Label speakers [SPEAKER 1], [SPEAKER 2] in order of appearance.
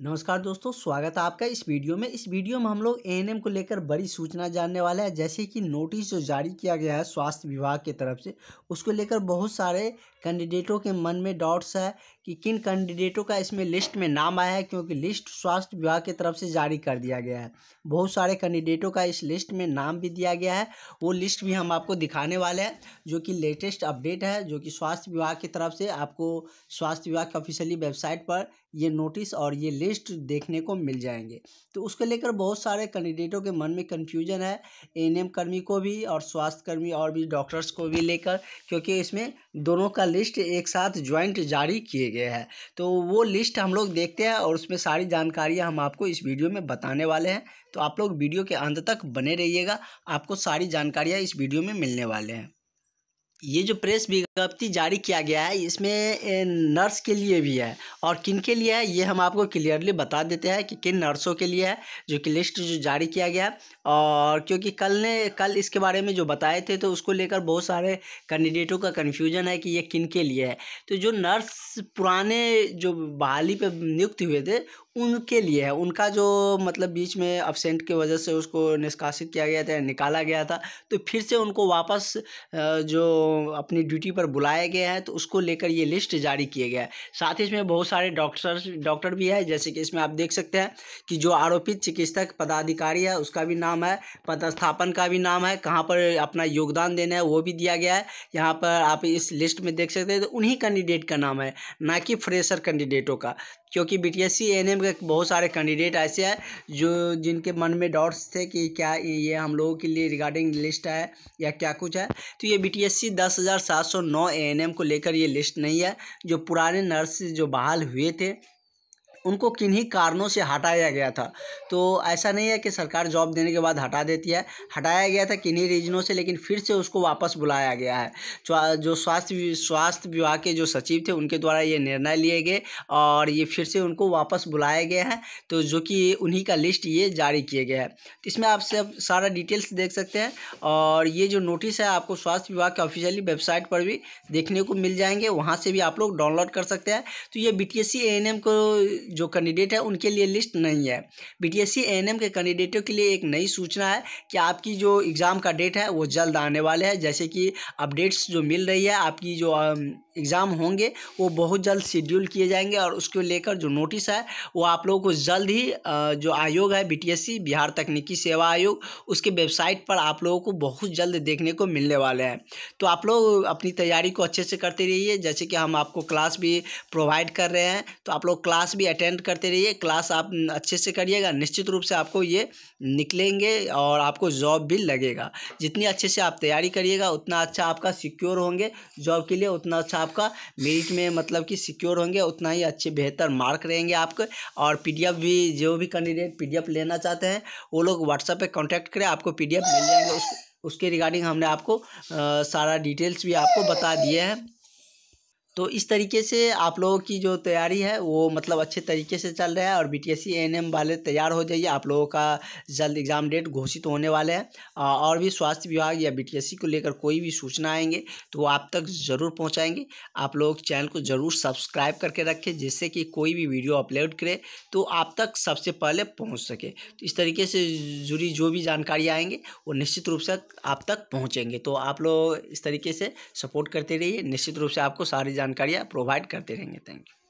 [SPEAKER 1] नमस्कार दोस्तों स्वागत है आपका इस वीडियो में इस वीडियो में हम लोग एएनएम को लेकर बड़ी सूचना जानने वाले हैं जैसे कि नोटिस जो जारी किया गया है स्वास्थ्य विभाग की तरफ से उसको लेकर बहुत सारे कैंडिडेटों के मन में डाउट्स है कि किन कैंडिडेटों का इसमें लिस्ट में नाम आया है क्योंकि लिस्ट स्वास्थ्य विभाग की तरफ से जारी कर दिया गया है बहुत सारे कैंडिडेटों का इस लिस्ट में नाम भी दिया गया है वो लिस्ट भी हम आपको दिखाने वाले हैं जो कि लेटेस्ट अपडेट है जो कि स्वास्थ्य विभाग की तरफ से आपको स्वास्थ्य विभाग की ऑफिशियली वेबसाइट पर ये नोटिस और ये लिस्ट देखने को मिल जाएंगे तो उसको लेकर बहुत सारे कैंडिडेटों के मन में कन्फ्यूजन है एन कर्मी को भी और स्वास्थ्यकर्मी और भी डॉक्टर्स को भी लेकर क्योंकि इसमें दोनों का लिस्ट एक साथ ज्वाइंट जारी किए चीज़ें है तो वो लिस्ट हम लोग देखते हैं और उसमें सारी जानकारियाँ हम आपको इस वीडियो में बताने वाले हैं तो आप लोग वीडियो के अंत तक बने रहिएगा आपको सारी जानकारियाँ इस वीडियो में मिलने वाले हैं ये जो प्रेस विज्ञप्ति जारी किया गया है इसमें नर्स के लिए भी है और किन के लिए है ये हम आपको क्लियरली बता देते हैं कि किन नर्सों के लिए है जो कि लिस्ट जो जारी किया गया और क्योंकि कल ने कल इसके बारे में जो बताए थे तो उसको लेकर बहुत सारे कैंडिडेटों का कन्फ्यूजन है कि ये किन के लिए है तो जो नर्स पुराने जो बहाली पर नियुक्त हुए थे उनके लिए है उनका जो मतलब बीच में अब्सेंट की वजह से उसको निष्कासित किया गया था निकाला गया था तो फिर से उनको वापस जो अपनी ड्यूटी पर बुलाया गया है तो उसको लेकर ये लिस्ट जारी किया गया है साथ ही इसमें बहुत सारे डॉक्टर्स डॉक्टर भी है जैसे कि इसमें आप देख सकते हैं कि जो आरोपित चिकित्सक पदाधिकारी है उसका भी नाम है पदस्थापन का भी नाम है कहाँ पर अपना योगदान देना है वो भी दिया गया है यहाँ पर आप इस लिस्ट में देख सकते हैं तो उन्हीं कैंडिडेट का नाम है ना कि फ्रेशर कैंडिडेटों का क्योंकि B T S C N M के बहुत सारे कैंडिडेट ऐसे हैं जो जिनके मन में डाउट्स थे कि क्या ये हम लोगों के लिए रिगार्डिंग लिस्ट है या क्या कुछ है तो ये बी टी एस सी दस हज़ार सात सौ नौ ए एन एम को लेकर ये लिस्ट नहीं है जो पुराने नर्स जो बहाल हुए थे उनको किन्हीं कारणों से हटाया गया था तो ऐसा नहीं है कि सरकार जॉब देने के बाद हटा देती है हटाया गया था किन्हीं रीजनों से लेकिन फिर से उसको वापस बुलाया गया है जो स्वास्थ्य स्वास्थ्य विभाग के जो सचिव थे उनके द्वारा ये निर्णय लिए गए और ये फिर से उनको वापस बुलाया गया है तो जो कि उन्हीं का लिस्ट ये जारी किया गया है इसमें आप सब सारा डिटेल्स देख सकते हैं और ये जो नोटिस है आपको स्वास्थ्य विभाग के ऑफिशियली वेबसाइट पर भी देखने को मिल जाएंगे वहाँ से भी आप लोग डाउनलोड कर सकते हैं तो ये बी टी को जो कैंडिडेट है उनके लिए लिस्ट नहीं है एन एम के कैंडिडेटों के लिए एक नई सूचना है कि आपकी जो एग्ज़ाम का डेट है वो जल्द आने वाले हैं जैसे कि अपडेट्स जो मिल रही है आपकी जो एग्ज़ाम होंगे वो बहुत जल्द शेड्यूल किए जाएंगे और उसको लेकर जो नोटिस है वो आप लोगों को जल्द ही जो आयोग है सी बिहार तकनीकी सेवा आयोग उसके वेबसाइट पर आप लोगों को बहुत जल्द देखने को मिलने वाले हैं तो आप लोग अपनी तैयारी को अच्छे से करते रहिए जैसे कि हम आपको क्लास भी प्रोवाइड कर रहे हैं तो आप लोग क्लास भी अटेंड अटेंड करते रहिए क्लास आप अच्छे से करिएगा निश्चित रूप से आपको ये निकलेंगे और आपको जॉब भी लगेगा जितनी अच्छे से आप तैयारी करिएगा उतना अच्छा आपका सिक्योर होंगे जॉब के लिए उतना अच्छा आपका मेरिट में मतलब कि सिक्योर होंगे उतना ही अच्छे बेहतर मार्क रहेंगे आपके और पी भी जो भी कैंडिडेट पी लेना चाहते हैं वो लोग व्हाट्सएप पर कॉन्टैक्ट करें आपको पी मिल जाएंगे उसके रिगार्डिंग हमने आपको सारा डिटेल्स भी आपको बता दिए हैं तो इस तरीके से आप लोगों की जो तैयारी है वो मतलब अच्छे तरीके से चल रहा है और बी टी एस एन वाले तैयार हो जाइए आप लोगों का जल्द एग्ज़ाम डेट घोषित होने वाले हैं और भी स्वास्थ्य विभाग या बी को लेकर कोई भी सूचना आएंगे तो वो आप तक ज़रूर पहुँचाएँगे आप लोग चैनल को ज़रूर सब्सक्राइब करके रखें जिससे कि कोई भी वीडियो अपलोड करे तो आप तक सबसे पहले पहुँच सके तो इस तरीके से जुड़ी जो भी जानकारी आएंगे वो निश्चित रूप से आप तक पहुँचेंगे तो आप लोग इस तरीके से सपोर्ट करते रहिए निश्चित रूप से आपको सारी जानकारियाँ प्रोवाइड करते रहेंगे थैंक यू